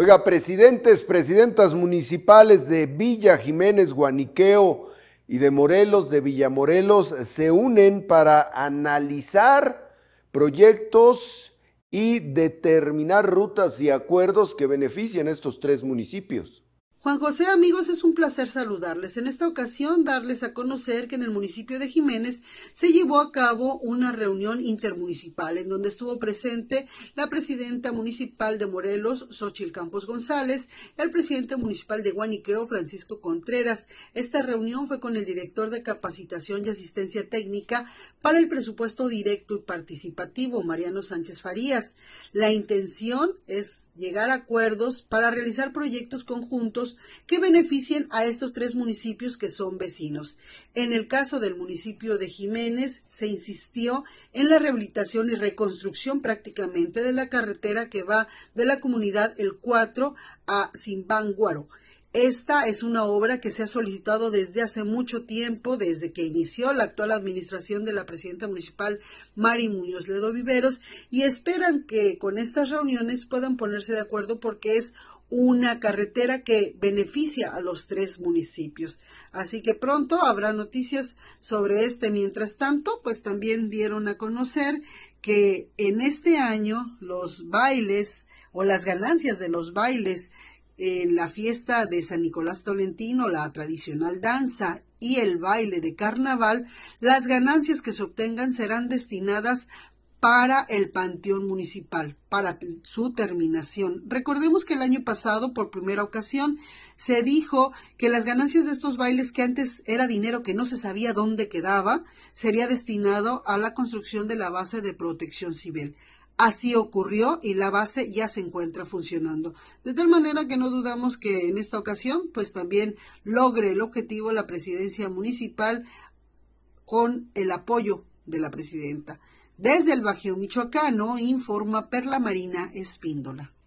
Oiga, presidentes, presidentas municipales de Villa Jiménez, Guaniqueo y de Morelos, de Villa Morelos, se unen para analizar proyectos y determinar rutas y acuerdos que beneficien a estos tres municipios. Juan José, amigos, es un placer saludarles. En esta ocasión, darles a conocer que en el municipio de Jiménez se llevó a cabo una reunión intermunicipal en donde estuvo presente la presidenta municipal de Morelos, Xochil Campos González, el presidente municipal de Guaniqueo, Francisco Contreras. Esta reunión fue con el director de capacitación y asistencia técnica para el presupuesto directo y participativo, Mariano Sánchez Farías. La intención es llegar a acuerdos para realizar proyectos conjuntos que beneficien a estos tres municipios que son vecinos. En el caso del municipio de Jiménez, se insistió en la rehabilitación y reconstrucción prácticamente de la carretera que va de la comunidad El 4 a Zimbanguaro esta es una obra que se ha solicitado desde hace mucho tiempo, desde que inició la actual administración de la presidenta municipal Mari Muñoz Ledo Viveros, y esperan que con estas reuniones puedan ponerse de acuerdo porque es una carretera que beneficia a los tres municipios. Así que pronto habrá noticias sobre este. Mientras tanto, pues también dieron a conocer que en este año los bailes o las ganancias de los bailes en la fiesta de San Nicolás Tolentino, la tradicional danza y el baile de carnaval, las ganancias que se obtengan serán destinadas para el Panteón Municipal, para su terminación. Recordemos que el año pasado, por primera ocasión, se dijo que las ganancias de estos bailes, que antes era dinero que no se sabía dónde quedaba, sería destinado a la construcción de la base de protección civil. Así ocurrió y la base ya se encuentra funcionando. De tal manera que no dudamos que en esta ocasión pues también logre el objetivo la presidencia municipal con el apoyo de la presidenta. Desde el Bajío Michoacano informa Perla Marina Espíndola.